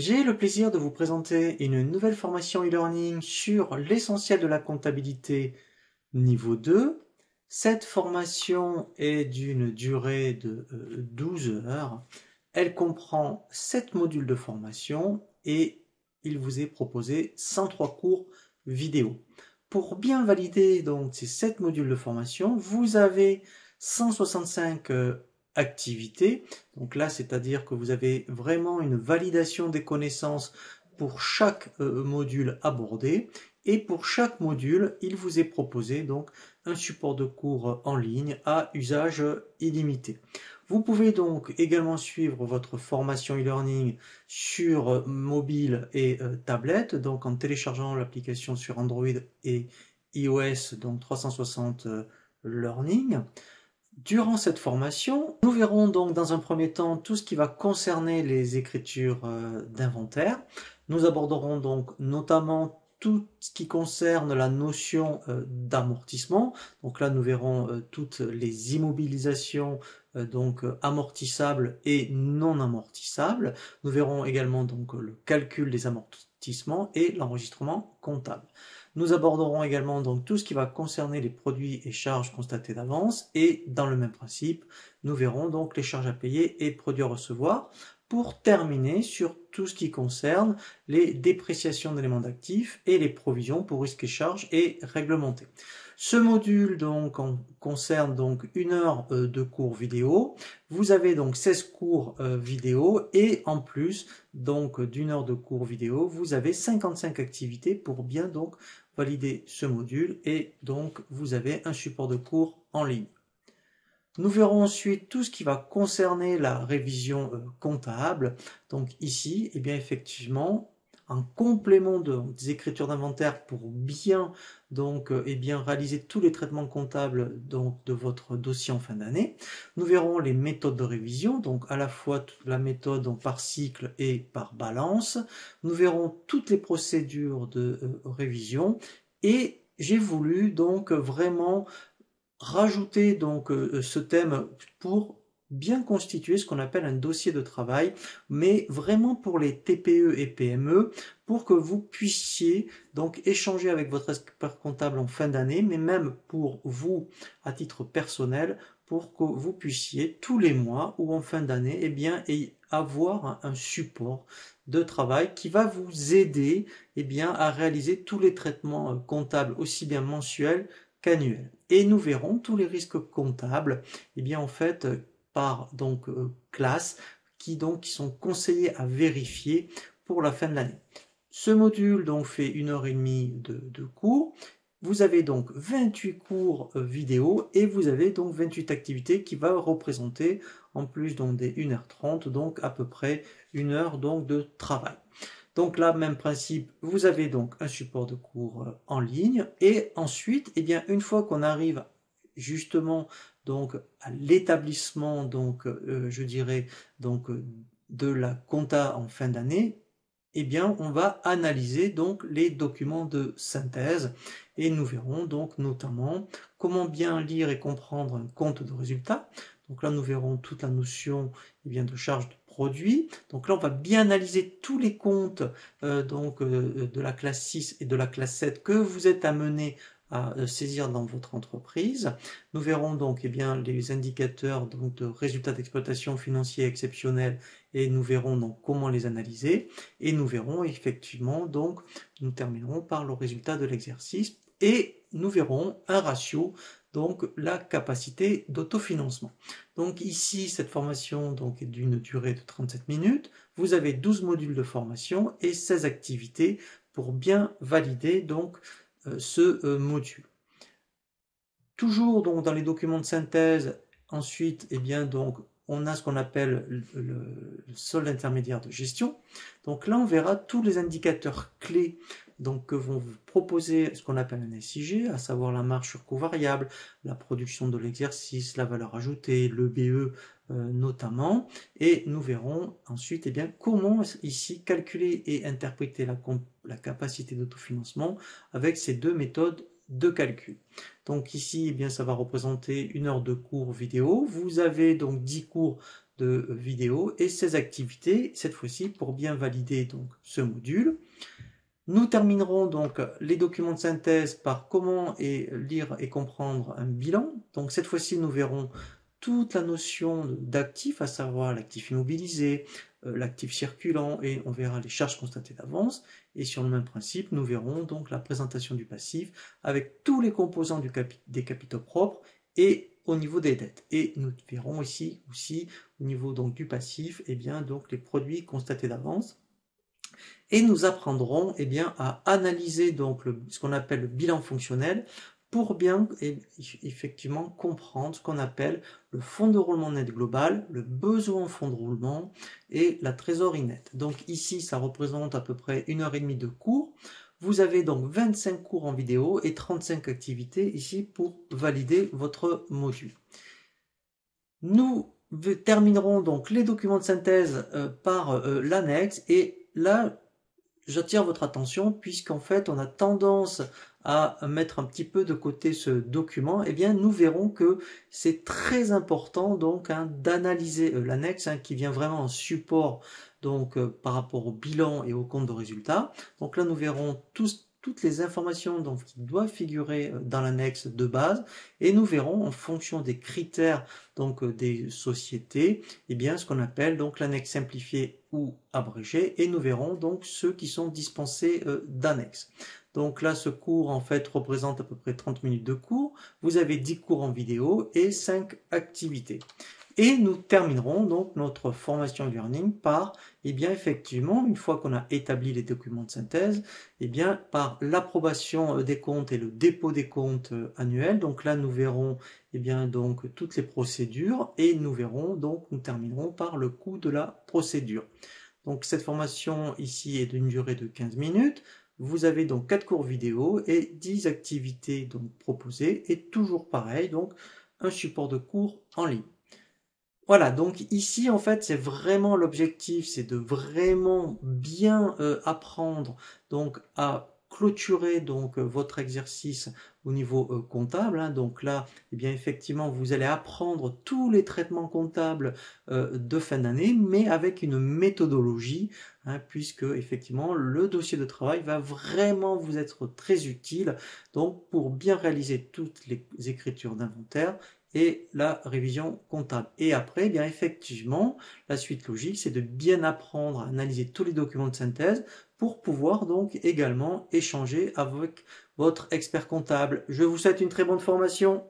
J'ai le plaisir de vous présenter une nouvelle formation e-learning sur l'essentiel de la comptabilité niveau 2. Cette formation est d'une durée de 12 euh, heures. Elle comprend 7 modules de formation et il vous est proposé 103 cours vidéo. Pour bien valider donc ces 7 modules de formation, vous avez 165 activité. Donc là, c'est-à-dire que vous avez vraiment une validation des connaissances pour chaque euh, module abordé. Et pour chaque module, il vous est proposé donc un support de cours en ligne à usage illimité. Vous pouvez donc également suivre votre formation e-learning sur mobile et euh, tablette, donc en téléchargeant l'application sur Android et iOS, donc 360 euh, Learning. Durant cette formation, nous verrons donc dans un premier temps tout ce qui va concerner les écritures euh, d'inventaire. Nous aborderons donc notamment tout ce qui concerne la notion euh, d'amortissement. Donc là, nous verrons euh, toutes les immobilisations euh, donc amortissables et non amortissables. Nous verrons également donc le calcul des amortissements et l'enregistrement comptable. Nous aborderons également donc tout ce qui va concerner les produits et charges constatées d'avance et dans le même principe, nous verrons donc les charges à payer et produits à recevoir pour terminer sur tout ce qui concerne les dépréciations d'éléments d'actifs et les provisions pour risques et charges et réglementé. Ce module donc concerne donc une heure euh, de cours vidéo. Vous avez donc 16 cours euh, vidéo et en plus donc d'une heure de cours vidéo, vous avez 55 activités pour bien donc valider ce module et donc vous avez un support de cours en ligne. Nous verrons ensuite tout ce qui va concerner la révision euh, comptable. Donc ici, et eh bien effectivement, un complément de, des écritures d'inventaire pour bien donc et euh, eh bien réaliser tous les traitements comptables donc de votre dossier en fin d'année. Nous verrons les méthodes de révision, donc à la fois la méthode par cycle et par balance. Nous verrons toutes les procédures de euh, révision et j'ai voulu donc vraiment rajouter donc euh, euh, ce thème pour bien constituer ce qu'on appelle un dossier de travail, mais vraiment pour les TPE et PME, pour que vous puissiez donc échanger avec votre expert comptable en fin d'année, mais même pour vous à titre personnel, pour que vous puissiez tous les mois ou en fin d'année, eh et bien, avoir un support de travail qui va vous aider, et eh bien, à réaliser tous les traitements euh, comptables, aussi bien mensuels et nous verrons tous les risques comptables, et eh bien en fait par donc euh, classe, qui donc sont conseillés à vérifier pour la fin de l'année. Ce module donc fait une heure et demie de, de cours. Vous avez donc 28 cours euh, vidéo et vous avez donc 28 activités qui va représenter en plus donc des 1h30 donc à peu près une heure donc de travail. Donc là, même principe, vous avez donc un support de cours euh, en ligne. Et ensuite, et eh bien, une fois qu'on arrive justement donc à l'établissement, donc euh, je dirais donc euh, de la compta en fin d'année, eh bien, on va analyser donc les documents de synthèse et nous verrons donc notamment comment bien lire et comprendre un compte de résultat. Donc là, nous verrons toute la notion eh bien, de charge de donc là, on va bien analyser tous les comptes euh, donc, euh, euh, de la classe 6 et de la classe 7 que vous êtes amenés à saisir dans votre entreprise. Nous verrons donc eh bien, les indicateurs de résultats d'exploitation financiers exceptionnels et nous verrons donc comment les analyser. Et nous verrons effectivement donc, nous terminerons par le résultat de l'exercice et nous verrons un ratio donc la capacité d'autofinancement. Donc ici, cette formation donc, est d'une durée de 37 minutes. Vous avez 12 modules de formation et 16 activités pour bien valider donc euh, ce euh, module. Toujours donc dans les documents de synthèse, ensuite, eh bien, donc, on a ce qu'on appelle le, solde intermédiaire de gestion. Donc là, on verra tous les indicateurs clés donc que vont vous proposer ce qu'on appelle un SIG, à savoir la marge sur coût variable, la production de l'exercice, la valeur ajoutée, le BE euh, notamment, et nous verrons ensuite eh bien, comment ici calculer et interpréter la, capacité d'autofinancement avec ces deux méthodes de calcul. Donc ici, eh bien, ça va représenter une heure de cours vidéo. Vous avez donc 10 cours de vidéo et 16 activités, cette fois-ci pour bien valider donc ce module. Nous terminerons donc les documents de synthèse par comment lire et comprendre un bilan. Donc cette fois-ci, nous verrons toute la notion d'actif, à savoir l'actif immobilisé, euh, l'actif circulant et on verra les charges constatées d'avance. Et sur le même principe, nous verrons donc la présentation du passif avec tous les composants des capitaux propres et au niveau des dettes. Et nous verrons ici aussi au niveau donc du passif, et eh bien donc les produits constatés d'avance et nous apprendrons eh bien, à analyser donc ce qu'on appelle le bilan fonctionnel pour bien eh, effectivement comprendre ce qu'on appelle le fonds de roulement net global, le besoin en fonds de roulement et la trésorerie nette. Donc ici, ça représente à peu près une heure et demie de cours. Vous avez donc 25 cours en vidéo et 35 activités ici pour valider votre module. Nous terminerons donc les documents de synthèse euh, par euh, l'annexe et là, j'attire votre attention puisqu'en fait on a tendance à mettre un petit peu de côté ce document, eh bien nous verrons que c'est très important donc hein, d'analyser euh, l'annexe hein, qui vient vraiment en support donc euh, par rapport au bilan et au compte de résultat. Donc là nous verrons tout ce toutes les informations donc, qui doivent figurer euh, dans l'annexe de base et nous verrons en fonction des critères donc, euh, des sociétés et eh bien, ce qu'on appelle donc l'annexe simplifiée ou abrégée et nous verrons donc ceux qui sont dispensés euh, d'annexe. Donc là, ce cours, en fait, représente à peu près 30 minutes de cours. Vous avez 10 cours en vidéo et 5 activités. Et nous terminerons donc notre formation learning par, eh bien effectivement, une fois qu'on a établi les documents de synthèse, eh bien par l'approbation euh, des comptes et le dépôt des comptes euh, annuels. Donc là, nous verrons eh bien donc toutes les procédures et nous verrons donc nous terminerons par le coût de la procédure. Donc cette formation ici est d'une durée de 15 minutes. Vous avez donc quatre cours vidéo et 10 activités donc proposées et toujours pareil donc un support de cours en ligne. Voilà, donc ici en fait c'est vraiment l'objectif, c'est de vraiment bien euh, apprendre donc à clôturer donc euh, votre exercice au niveau euh, comptable. Hein. Donc là, eh bien effectivement, vous allez apprendre tous les traitements comptables de fin d'année, mais avec une méthodologie, hein, puisque effectivement le dossier de travail va vraiment vous être très utile. Donc pour bien réaliser toutes les écritures d'inventaire la révision comptable. Et après, eh bien effectivement, la suite logique, c'est de bien apprendre à analyser tous les documents de synthèse pour pouvoir donc également échanger avec votre expert comptable. Je vous souhaite une très bonne formation.